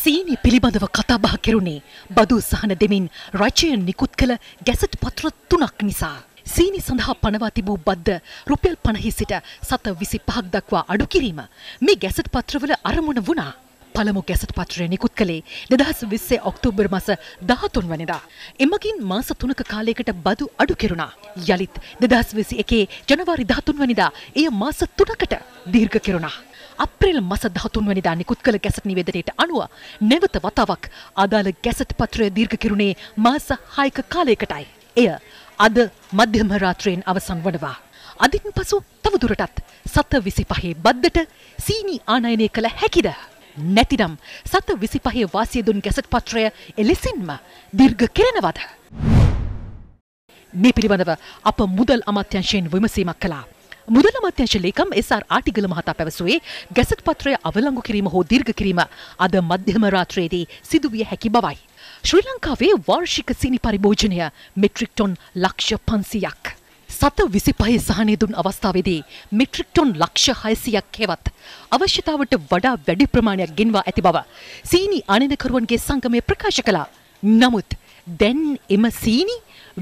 සීනි පිළිබඳව කතාබහ කෙරුණේ බදු සහන දෙමින් රචය නිකුත් කළ ගැසට් පත්‍ර තුනක් නිසා. සීනි සඳහා පනවා තිබූ බද්ද රුපියල් පණහි සිට සත විසි පහක් දක්වා අඩු කිරීම මේ ගැසට් පත්‍රවල අරමුණ වුණා. පළමු ගැසට් පත්‍රය නිකුත් කළේ දෙදහස් විස්සේ ඔක්තෝබර් මස දහතුන් වනිදා. එමකින් මාස තුනක කාලයකට බදු අඩු කෙරුණා. යළිත් දෙදස් විසි එකේ ජනවාරි දහතුන් වනිදා එය මාස තුනකට දීර්ඝ කෙරුණා. අප්‍රේල් මස 13 වෙනිදා නිකුත් කළ ගැසට් නිවේදනයට අනුව නැවත වතාවක් අදාළ ගැසට් පත්‍රය දීර්ඝ කිරුණේ මාස 6ක කාලයකටයි. එය අද මධ්‍යම රාත්‍රියෙන් අවසන් වනවා. අදින් පසු තවදුරටත් සත විසි පහේ බද්ධට සීනි ආනයනය කළ හැකිද. නැතිනම් සත විසි පහේ වාසිය දුන් ගැසට් පත්‍රය එලෙසින්ම දිර්ඝ කෙරෙනවද. මේ පිළිබඳව අප මුදල් අමාත්‍යංශයෙන් විමසීමක් කලා. මුදල අමාත්‍යංශ ලේකම් එස්.ආර්. ආටිගල මහතා පැවසුවේ ගැසට් පත්‍රය අවලංගු කිරීම හෝ දීර්ඝ කිරීම අද මධ්‍යම රාත්‍රියේදී සිදුවිය හැකි බවයි. ශ්‍රී ලංකාවේ වාර්ෂික සීනි පරිභෝජනය මෙට්‍රික් ටොන් ලක්ෂ 500ක්. සත 25 සහනය දුන් අවස්ථාවේදී මෙට්‍රික් ටොන් ලක්ෂ 600ක් හෙවත් අවශ්‍යතාවට වඩා වැඩි ප්‍රමාණයක් ගෙන්වා ඇති බව සීනි අණිනකරුවන්ගේ සංගමය ප්‍රකාශ කළා. නමුත් දැන් එම සීනි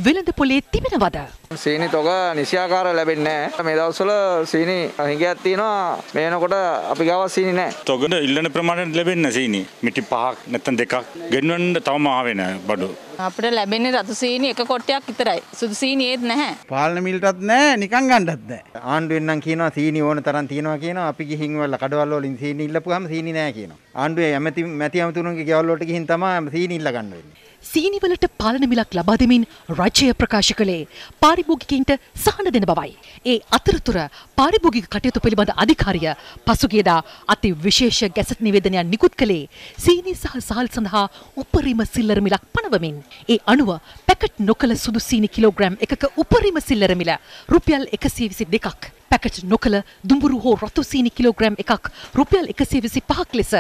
වෙළඳ පොලේ තිබෙනවද? සීනි තොග නිසියාකාර ලැබෙන්නේ නැහැ. මේ දවස්වල සීනි හිඟයක් තියෙනවා. මේනකොට අපි ගාව සීනි නැහැ. තොග ඉල්ලන ප්‍රමාණයට ලැබෙන්නේ සීනි. මිටි පහක් නැත්නම් දෙකක් ගෙන්වන්න තවම ආවේ නැහැ බඩු. අපිට ලැබෙන්නේ රතු සීනි එක කොටයක් විතරයි. සුදු සීනි ඒත් නැහැ. පාලන මිලටත් නැහැ, නිකන් ගන්නත් නැහැ. ආණ්ඩුවෙන් නම් කියනවා සීනි ඕන තරම් තියෙනවා කියනවා. අපි ගිහින් වල කඩවල වලින් සීනි ඉල්ලපුවාම සීනි නැහැ කියනවා. ආණ්ඩුවේ ඇමති මැති ඇමතුරුන්ගේ ගෙවල් වලට ගිහින් තමයි සීනි ඉල්ල ගන්න වෙන්නේ. සීනිවලට පාලන මිලක් ලබා දෙමින් රජය ප්‍රකාශ කළේ පාරිභෝගිකයින්ට සහන දෙන බවයි. ඒ අතරතුර පාරිභෝගික කටයුතු පිළිබඳ අධිකාරිය පසුගියදා අති විශේෂ ගැසට් නිවේදනයක් නිකුත් කළේ සීනි සහ සහල් සඳහා උපරිම සිල්ලර මිලක් පනවමින්. ඒ අනුව පැකට් නොකළ සුදු සීනි කිලෝග්‍රෑම් එකක උපරිම සිල්ලර මිල රුපියල් 122ක්. පැකට් නොකළ දුඹුරු හෝ රතු සීනි කිලෝග්‍රෑම් එකක් රුපියල් 125ක් ලෙස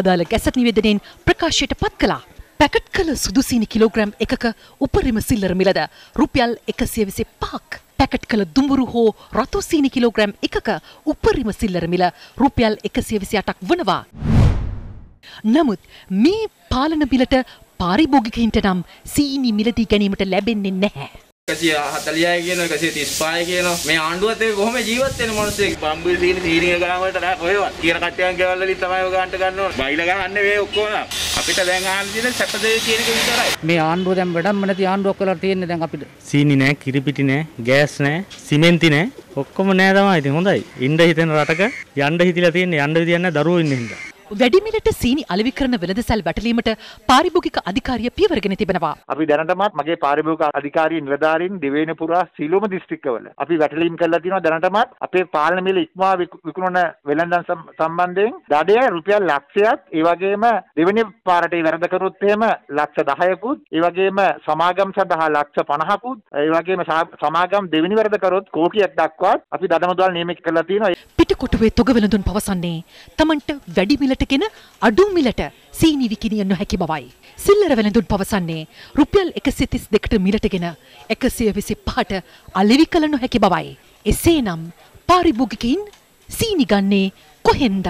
අදාළ ගැසට් නිවේදනයෙන් ප්‍රකාශයට පත් කළා. පැකට් කළ සුදුසීනි කිලෝග්‍රම් එකක උපරිම සිල්ලර මිලද රුපියල් එකසිය විසි පාක්. පැකට් කළ දුඹුරු හෝ රතුසීනි කිලෝග්‍රම් එකක උපරිම සිල්ලර මිල රුපියල් එකසිය විසි අටක් වනවා. නමුත් මේ පාලන බිලට පාරිභෝගිකයින්ට නම් සීනි මිලදී ගැනීමට ලැබෙන්නේ නැහැ. එකසිය හතලියයි කියන එකසිය තිස්පාය කියන මේ ආණ්ඩුවත් ඒක කොහොම ජීවත් වෙන මිනිස්සෙක් බම්බිල් සීනි සීනි ගාන වලට නෑ කොහෙවත් කියන කට්ටියන් ගෙවල් වලින් තමයි ඔය ගන්නට ගන්න ඕන. බයිලා ගහන්නේ මේ ඔක්කොම නම්. අපිට දැන් ආන්න තියෙන සැප දේ කියන එක විතරයි. මේ ආණ්ඩුව දැන් වැඩක් නැති ආණ්ඩුවක් කරලා තියෙන්නේ දැන් අපිට. සීනි නෑ, කිරිපිටි නෑ, ගෑස් නෑ, සිමෙන්ති නෑ, ඔක්කොම නෑ තමයි. ඉතින් හොඳයි. ඉන්න හිතෙන රටක යන්න හිතිලා තියෙන්නේ යන්න විදියක් නෑ දරුවෝ ඉන්න හින්දා. වැඩිමිලට සීනි අලෙවි කරන වෙළඳසැල් වැටලීමට පාරිභෝගික අධිකාරිය පියවරගෙන තිබෙනවා. අපි දැනටමත් මගේ පාරිභෝගික අධිකාරී නිලධාරීන් දිවයින පුරා සියලුම දිස්ත්‍රික්කවල අපි වැටලීම් කරලා තියෙනවා දැනටමත් අපේ පාලන මිල ඉක්මවා විකුණන වෙළඳන් සම්බන්ධයෙන් දඩය රුපියල් ලක්ෂයක් ඒ වගේම දෙවෙනි පාරට වැරද කරොත් එහෙම ලක්ෂ 10කුත් ඒ වගේම සමාගම් සඳහා ලක්ෂ 50කුත් ඒ වගේම සමාගම් දෙවෙනි වැරද කරොත් කෝටියක් දක්වාත් අපි දඩමුදල් නියමිත කරලා තියෙනවා. පිටකොටුවේ තොග වෙළඳුන් පවසන්නේ තමන්ට වැඩි මිලට පිටගෙන අඩු මිලට සීනි විකිණිය නොහැකි බවයි. සිල්ලර වැළඳුන් පවසන්නේ රුපියල් 132ට මිලටගෙන 125ට අලෙවි කළ නොහැකි බවයි. එසේනම් පාරිභෝගිකයින් සීනි ගන්නේ කොහෙන්ද?